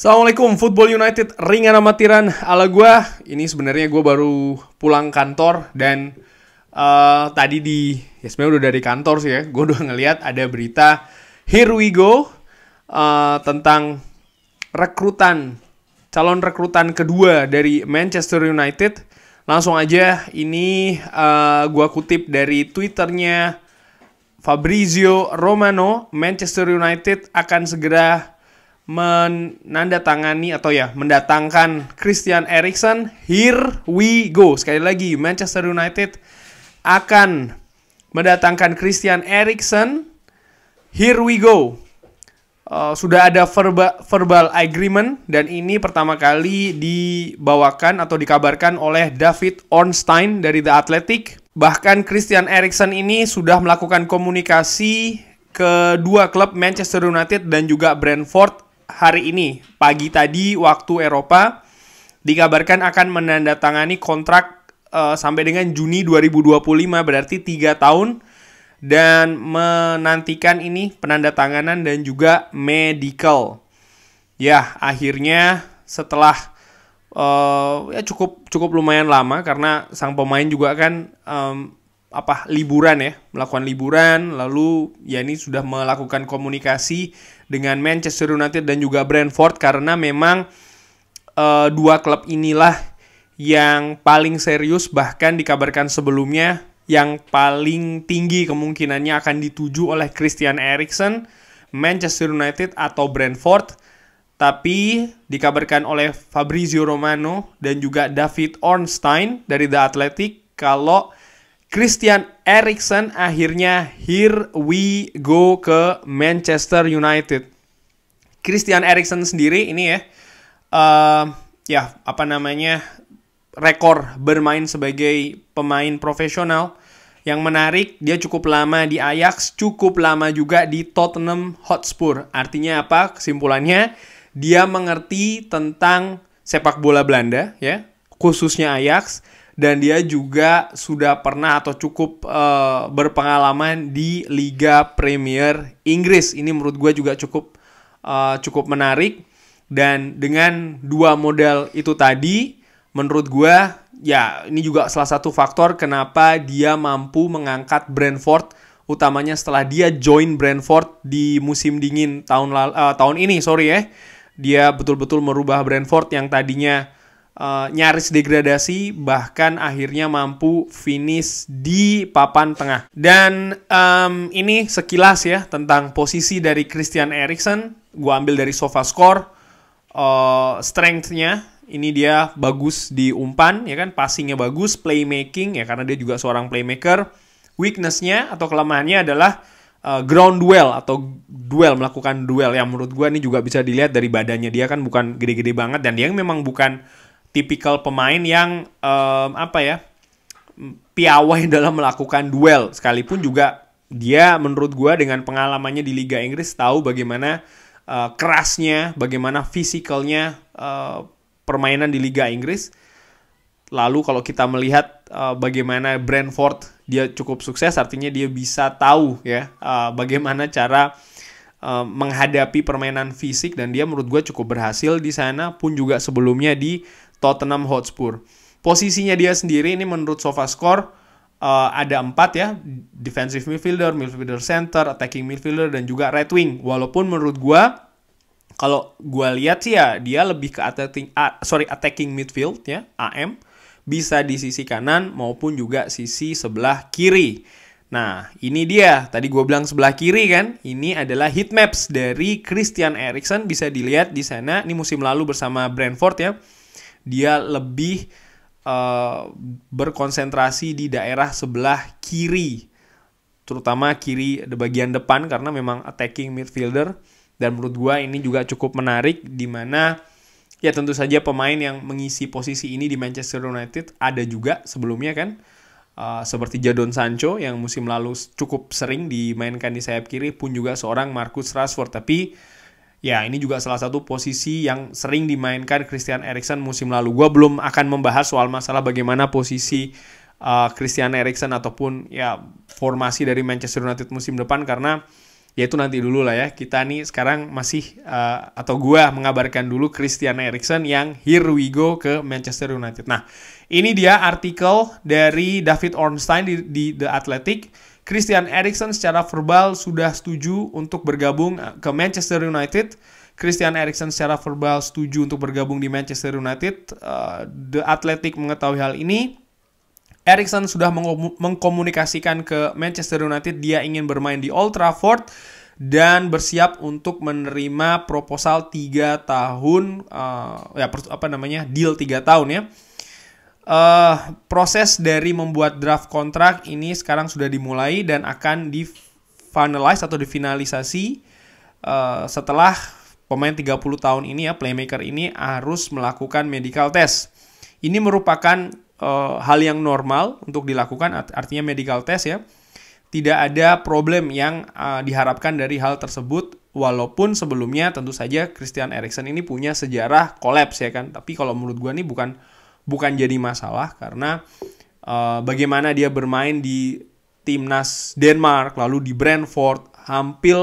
Assalamualaikum Football United ringan amatiran ala gue. Ini sebenarnya gue baru pulang kantor dan uh, tadi di ya sebenarnya udah dari kantor sih ya. gue udah ngeliat ada berita Here we go uh, tentang rekrutan calon rekrutan kedua dari Manchester United. Langsung aja ini uh, gua kutip dari twitternya Fabrizio Romano, Manchester United akan segera menandatangani atau ya mendatangkan Christian Eriksen. Here we go. Sekali lagi Manchester United akan mendatangkan Christian Eriksen. Here we go. Uh, sudah ada verba, verbal agreement dan ini pertama kali dibawakan atau dikabarkan oleh David Ornstein dari The Athletic. Bahkan Christian Eriksen ini sudah melakukan komunikasi ke dua klub Manchester United dan juga Brentford hari ini, pagi tadi waktu Eropa, dikabarkan akan menandatangani kontrak uh, sampai dengan Juni 2025, berarti 3 tahun, dan menantikan ini penandatanganan dan juga medical. Ya, akhirnya setelah uh, ya cukup cukup lumayan lama karena sang pemain juga kan um, apa liburan ya melakukan liburan lalu ya ini sudah melakukan komunikasi dengan Manchester United dan juga Brentford karena memang e, dua klub inilah yang paling serius bahkan dikabarkan sebelumnya yang paling tinggi kemungkinannya akan dituju oleh Christian Eriksen, Manchester United atau Brentford. Tapi dikabarkan oleh Fabrizio Romano dan juga David Ornstein dari The Athletic kalau Christian Eriksen akhirnya here we go ke Manchester United. Christian Eriksen sendiri ini ya, uh, ya apa namanya rekor bermain sebagai pemain profesional yang menarik, dia cukup lama di Ajax, cukup lama juga di Tottenham Hotspur. Artinya apa? Kesimpulannya, dia mengerti tentang sepak bola Belanda, ya, khususnya Ajax dan dia juga sudah pernah atau cukup uh, berpengalaman di Liga Premier Inggris. Ini menurut gue juga cukup uh, cukup menarik dan dengan dua model itu tadi, menurut gue ya ini juga salah satu faktor kenapa dia mampu mengangkat Brentford utamanya setelah dia join Brentford di musim dingin tahun uh, tahun ini sorry ya dia betul-betul merubah Brentford yang tadinya uh, nyaris degradasi bahkan akhirnya mampu finish di papan tengah. Dan um, ini sekilas ya tentang posisi dari Christian Eriksen. Gue ambil dari Sofa uh, eh, strengthnya Ini dia bagus di umpan ya kan, passingnya bagus, playmaking ya karena dia juga seorang playmaker. weaknessnya atau kelemahannya adalah uh, ground duel atau duel melakukan duel yang menurut gue ini juga bisa dilihat dari badannya dia kan bukan gede-gede banget dan dia memang bukan tipikal pemain yang um, apa ya piawai dalam melakukan duel sekalipun juga dia menurut gue dengan pengalamannya di Liga Inggris tahu bagaimana uh, kerasnya bagaimana fisikalnya uh, permainan di Liga Inggris lalu kalau kita melihat uh, bagaimana Brentford dia cukup sukses artinya dia bisa tahu ya uh, bagaimana cara uh, menghadapi permainan fisik dan dia menurut gue cukup berhasil di sana pun juga sebelumnya di Tottenham Hotspur. Posisinya dia sendiri ini menurut SofaScore uh, ada empat ya, defensive midfielder, midfielder center, attacking midfielder, dan juga right wing. Walaupun menurut gue, kalau gue lihat sih ya dia lebih ke attacking, uh, sorry attacking midfield ya, AM, bisa di sisi kanan maupun juga sisi sebelah kiri. Nah, ini dia. Tadi gue bilang sebelah kiri kan. Ini adalah heat maps dari Christian Eriksen. Bisa dilihat di sana. Ini musim lalu bersama Brentford ya dia lebih uh, berkonsentrasi di daerah sebelah kiri terutama kiri di bagian depan karena memang attacking midfielder dan menurut gua ini juga cukup menarik di mana ya tentu saja pemain yang mengisi posisi ini di Manchester United ada juga sebelumnya kan uh, seperti Jadon Sancho yang musim lalu cukup sering dimainkan di sayap kiri pun juga seorang Marcus Rashford tapi Ya, ini juga salah satu posisi yang sering dimainkan Christian Eriksen musim lalu. Gue belum akan membahas soal masalah bagaimana posisi uh, Christian Eriksen ataupun ya formasi dari Manchester United musim depan karena ya itu nanti dulu lah ya. Kita nih sekarang masih uh, atau gue mengabarkan dulu Christian Eriksen yang here we go ke Manchester United. Nah, ini dia artikel dari David Ornstein di, di The Athletic Christian Eriksen secara verbal sudah setuju untuk bergabung eh, ke Manchester United. Christian Eriksen secara verbal setuju untuk bergabung di Manchester United. Uh, The Athletic mengetahui hal ini. Eriksen sudah mengkomunikasikan ke Manchester United dia ingin bermain di Old Trafford dan bersiap untuk menerima proposal 3 tahun uh, ya apa namanya deal 3 tahun ya uh, proses dari membuat draft kontrak ini sekarang sudah dimulai dan akan di finalize atau difinalisasi uh, setelah pemain 30 tahun ini ya playmaker ini harus melakukan medical test. Ini merupakan uh, hal yang normal untuk dilakukan artinya medical test ya. Tidak ada problem yang uh, diharapkan dari hal tersebut walaupun sebelumnya tentu saja Christian Eriksen ini punya sejarah kolaps ya kan. Tapi kalau menurut gua ini bukan bukan jadi masalah karena uh, bagaimana dia bermain di timnas Denmark lalu di Brentford hampir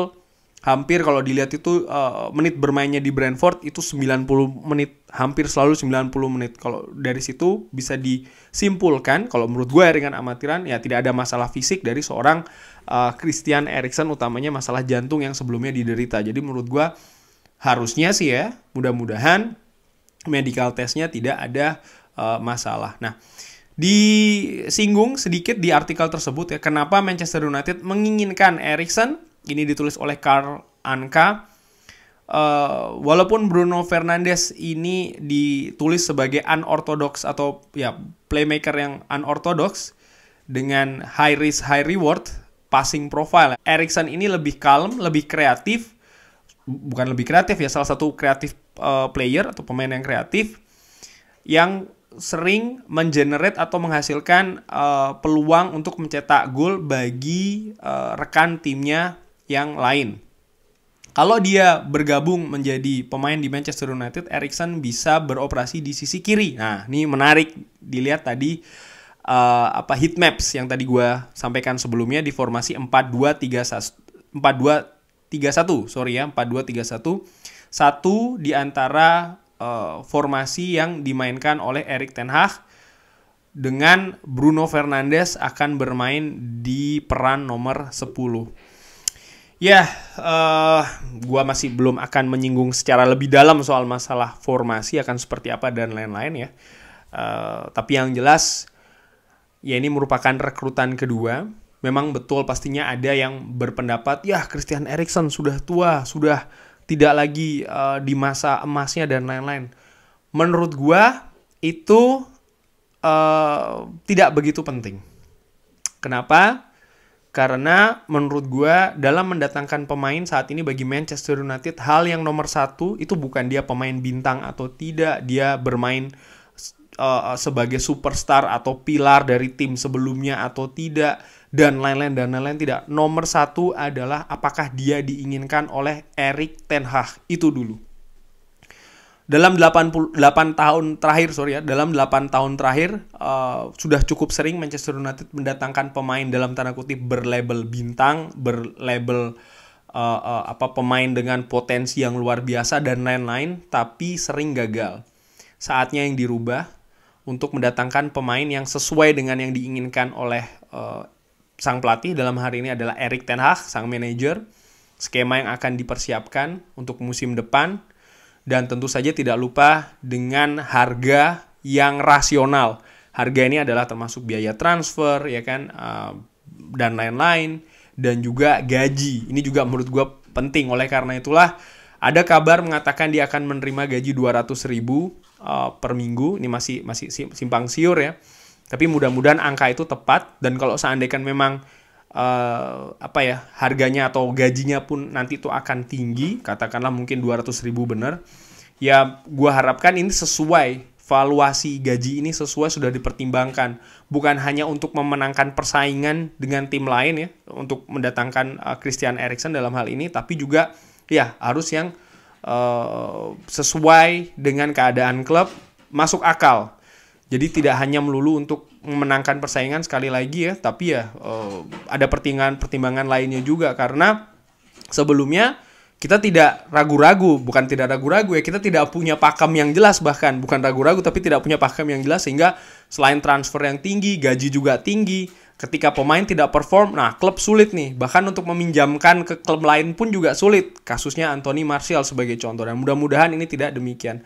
hampir kalau dilihat itu uh, menit bermainnya di Brentford itu 90 menit hampir selalu 90 menit kalau dari situ bisa disimpulkan kalau menurut gue ya, ringan amatiran ya tidak ada masalah fisik dari seorang uh, Christian Eriksen utamanya masalah jantung yang sebelumnya diderita jadi menurut gue harusnya sih ya mudah-mudahan medical testnya tidak ada uh, masalah. Nah, disinggung sedikit di artikel tersebut ya kenapa Manchester United menginginkan Erikson ini ditulis oleh Karl Anka uh, walaupun Bruno Fernandes ini ditulis sebagai unorthodox atau ya playmaker yang unorthodox dengan high risk high reward passing profile Erikson ini lebih calm lebih kreatif bukan lebih kreatif ya salah satu kreatif uh, player atau pemain yang kreatif yang sering mengenerate atau menghasilkan uh, peluang untuk mencetak gol bagi uh, rekan timnya yang lain. Kalau dia bergabung menjadi pemain di Manchester United, Erikson bisa beroperasi di sisi kiri. Nah, ini menarik dilihat tadi uh, apa heat maps yang tadi gue sampaikan sebelumnya di formasi 4-2-3-1 4-2-3-1, sorry ya, 4-2-3-1. Satu di antara uh, formasi yang dimainkan oleh Erik Ten Hag dengan Bruno Fernandes akan bermain di peran nomor 10. Ya, uh, gua masih belum akan menyinggung secara lebih dalam soal masalah formasi akan seperti apa dan lain-lain ya. Uh, tapi yang jelas ya ini merupakan rekrutan kedua. Memang betul pastinya ada yang berpendapat, ya Christian Eriksen sudah tua, sudah tidak lagi uh, di masa emasnya dan lain-lain. Menurut gua itu uh, tidak begitu penting. Kenapa? Karena menurut gue dalam mendatangkan pemain saat ini bagi Manchester United hal yang nomor satu itu bukan dia pemain bintang atau tidak dia bermain uh, sebagai superstar atau pilar dari tim sebelumnya atau tidak dan lain-lain dan lain-lain tidak. Nomor satu adalah apakah dia diinginkan oleh Erik Ten Hag itu dulu. Dalam 88 tahun terakhir, sorry ya, dalam 8 tahun terakhir uh, sudah cukup sering Manchester United mendatangkan pemain dalam tanda kutip berlabel bintang, berlabel uh, uh, apa pemain dengan potensi yang luar biasa dan lain-lain, tapi sering gagal. Saatnya yang dirubah untuk mendatangkan pemain yang sesuai dengan yang diinginkan oleh sang pelatih dalam hari ini adalah Erik Ten Hag, sang manajer. Skema yang akan dipersiapkan untuk musim depan dan tentu saja tidak lupa dengan harga yang rasional. Harga ini adalah termasuk biaya transfer ya kan eh, dan lain-lain dan juga gaji. Ini juga menurut gue penting oleh karena itulah ada kabar mengatakan dia akan menerima gaji 200 ribu eh, per minggu. Ini masih masih simpang siur ya. Tapi mudah-mudahan angka itu tepat dan kalau seandainya memang uh, apa ya harganya atau gajinya pun nanti itu akan tinggi, katakanlah mungkin 200 ribu bener, ya gue harapkan ini sesuai valuasi gaji ini sesuai sudah dipertimbangkan bukan hanya untuk memenangkan persaingan dengan tim lain ya untuk mendatangkan uh, Christian Eriksen dalam hal ini tapi juga ya harus yang uh, sesuai dengan keadaan klub masuk akal jadi tidak hanya melulu untuk memenangkan persaingan sekali lagi ya, tapi ya uh, ada pertimbangan-pertimbangan lainnya juga karena sebelumnya kita tidak ragu-ragu, bukan tidak ragu-ragu ya, kita tidak punya pakem yang jelas bahkan, bukan ragu-ragu tapi tidak punya pakem yang jelas sehingga selain transfer yang tinggi, gaji juga tinggi, ketika pemain tidak perform, nah klub sulit nih, bahkan untuk meminjamkan ke klub lain pun juga sulit, kasusnya Anthony Martial sebagai contoh, dan mudah-mudahan ini tidak demikian.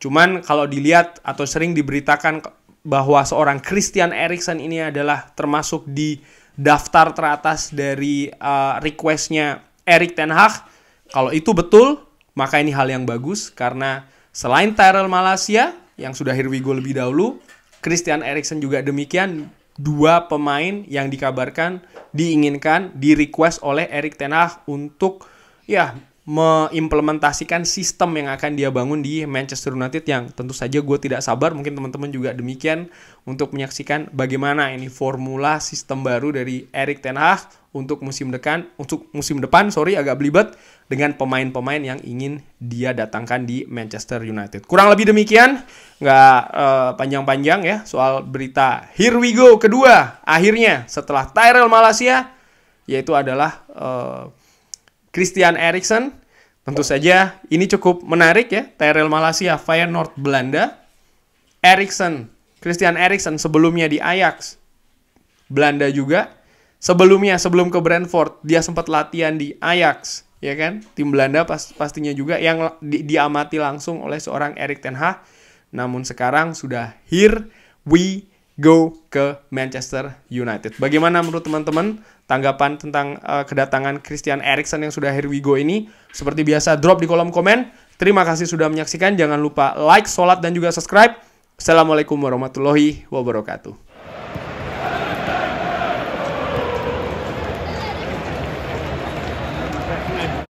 Cuman kalau dilihat atau sering diberitakan bahwa seorang Christian Eriksen ini adalah termasuk di daftar teratas dari uh, requestnya Erik Ten Hag. Kalau itu betul, maka ini hal yang bagus karena selain Tyrell Malaysia yang sudah here we lebih dahulu, Christian Eriksen juga demikian dua pemain yang dikabarkan diinginkan di request oleh Erik Ten Hag untuk ya mengimplementasikan sistem yang akan dia bangun di Manchester United yang tentu saja gue tidak sabar mungkin teman-teman juga demikian untuk menyaksikan bagaimana ini formula sistem baru dari Erik ten Hag untuk musim depan untuk musim depan sorry agak belibet dengan pemain-pemain yang ingin dia datangkan di Manchester United kurang lebih demikian nggak panjang eh, panjang-panjang ya soal berita here we go kedua akhirnya setelah Tyrell Malaysia yaitu adalah uh, Christian Eriksen Tentu saja ini cukup menarik ya. Terrell Malaysia, Fire North Belanda, Eriksen, Christian Eriksen sebelumnya di Ajax, Belanda juga. Sebelumnya sebelum ke Brentford dia sempat latihan di Ajax, ya kan? Tim Belanda pas, pastinya juga yang di, diamati langsung oleh seorang Erik ten Hag. Namun sekarang sudah here we go ke Manchester United. Bagaimana menurut teman-teman tanggapan tentang uh, kedatangan Christian Eriksen yang sudah here we go ini. Seperti biasa drop di kolom komen. Terima kasih sudah menyaksikan. Jangan lupa like, sholat, dan juga subscribe. Assalamualaikum warahmatullahi wabarakatuh.